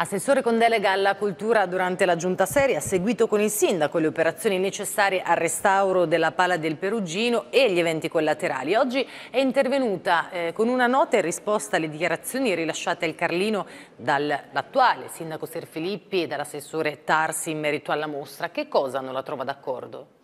Assessore con delega alla cultura durante la giunta serie ha seguito con il sindaco le operazioni necessarie al restauro della pala del Perugino e gli eventi collaterali. Oggi è intervenuta eh, con una nota in risposta alle dichiarazioni rilasciate al Carlino dall'attuale sindaco Serfilippi e dall'assessore Tarsi in merito alla mostra. Che cosa non la trova d'accordo?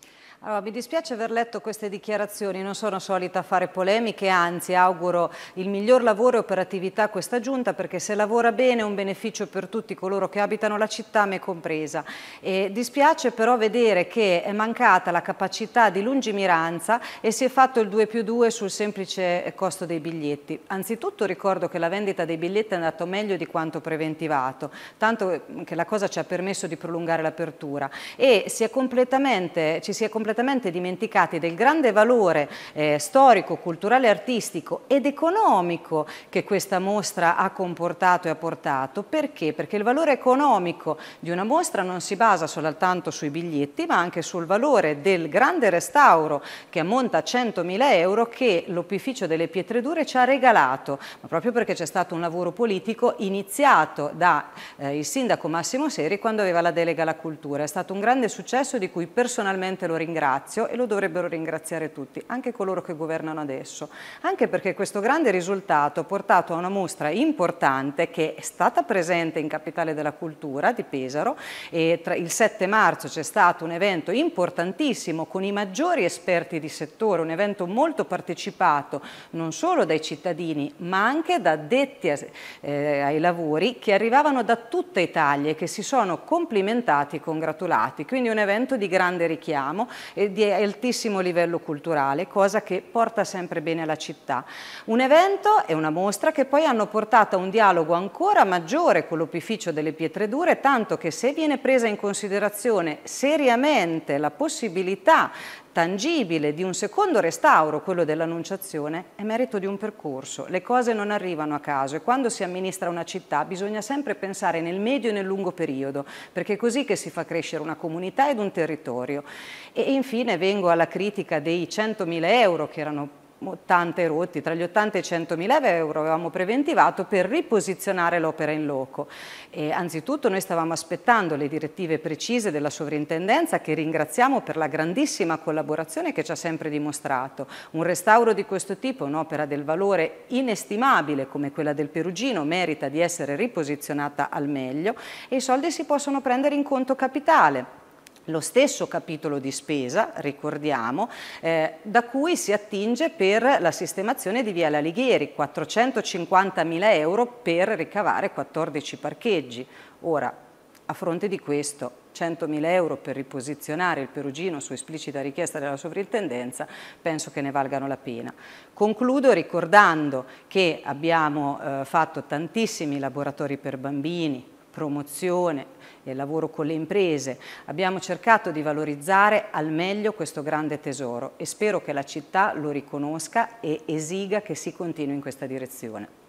Allora, mi dispiace aver letto queste dichiarazioni, non sono solita fare polemiche, anzi auguro il miglior lavoro e operatività a questa giunta perché se lavora bene è un beneficio per tutti coloro che abitano la città, me compresa. E dispiace però vedere che è mancata la capacità di lungimiranza e si è fatto il 2 più 2 sul semplice costo dei biglietti. Anzitutto ricordo che la vendita dei biglietti è andata meglio di quanto preventivato, tanto che la cosa ci ha permesso di prolungare l'apertura e si completamente, ci si è completamente completamente dimenticati del grande valore eh, storico, culturale, artistico ed economico che questa mostra ha comportato e ha portato. Perché? Perché il valore economico di una mostra non si basa soltanto sui biglietti, ma anche sul valore del grande restauro che ammonta a 100.000 euro che l'opificio delle pietre dure ci ha regalato, ma proprio perché c'è stato un lavoro politico iniziato da eh, sindaco Massimo Seri quando aveva la delega alla cultura. È stato un grande successo di cui personalmente lo ringrazio ringrazio e lo dovrebbero ringraziare tutti, anche coloro che governano adesso, anche perché questo grande risultato ha portato a una mostra importante che è stata presente in Capitale della Cultura di Pesaro e il 7 marzo c'è stato un evento importantissimo con i maggiori esperti di settore, un evento molto partecipato non solo dai cittadini ma anche da addetti eh, ai lavori che arrivavano da tutta Italia e che si sono complimentati e congratulati, quindi un evento di grande richiamo e di altissimo livello culturale, cosa che porta sempre bene alla città. Un evento e una mostra che poi hanno portato a un dialogo ancora maggiore con l'opificio delle pietre dure, tanto che se viene presa in considerazione seriamente la possibilità tangibile di un secondo restauro, quello dell'annunciazione, è merito di un percorso. Le cose non arrivano a caso e quando si amministra una città bisogna sempre pensare nel medio e nel lungo periodo, perché è così che si fa crescere una comunità ed un territorio. E infine vengo alla critica dei 100.000 euro che erano 80 erotti, tra gli 80 e i 100 mila euro avevamo preventivato per riposizionare l'opera in loco. E anzitutto noi stavamo aspettando le direttive precise della sovrintendenza che ringraziamo per la grandissima collaborazione che ci ha sempre dimostrato. Un restauro di questo tipo, un'opera del valore inestimabile come quella del Perugino, merita di essere riposizionata al meglio e i soldi si possono prendere in conto capitale lo stesso capitolo di spesa, ricordiamo, eh, da cui si attinge per la sistemazione di Viale Alighieri, 450.000 euro per ricavare 14 parcheggi. Ora, a fronte di questo, 100.000 euro per riposizionare il Perugino su esplicita richiesta della sovrintendenza, penso che ne valgano la pena. Concludo ricordando che abbiamo eh, fatto tantissimi laboratori per bambini, promozione e il lavoro con le imprese. Abbiamo cercato di valorizzare al meglio questo grande tesoro e spero che la città lo riconosca e esiga che si continui in questa direzione.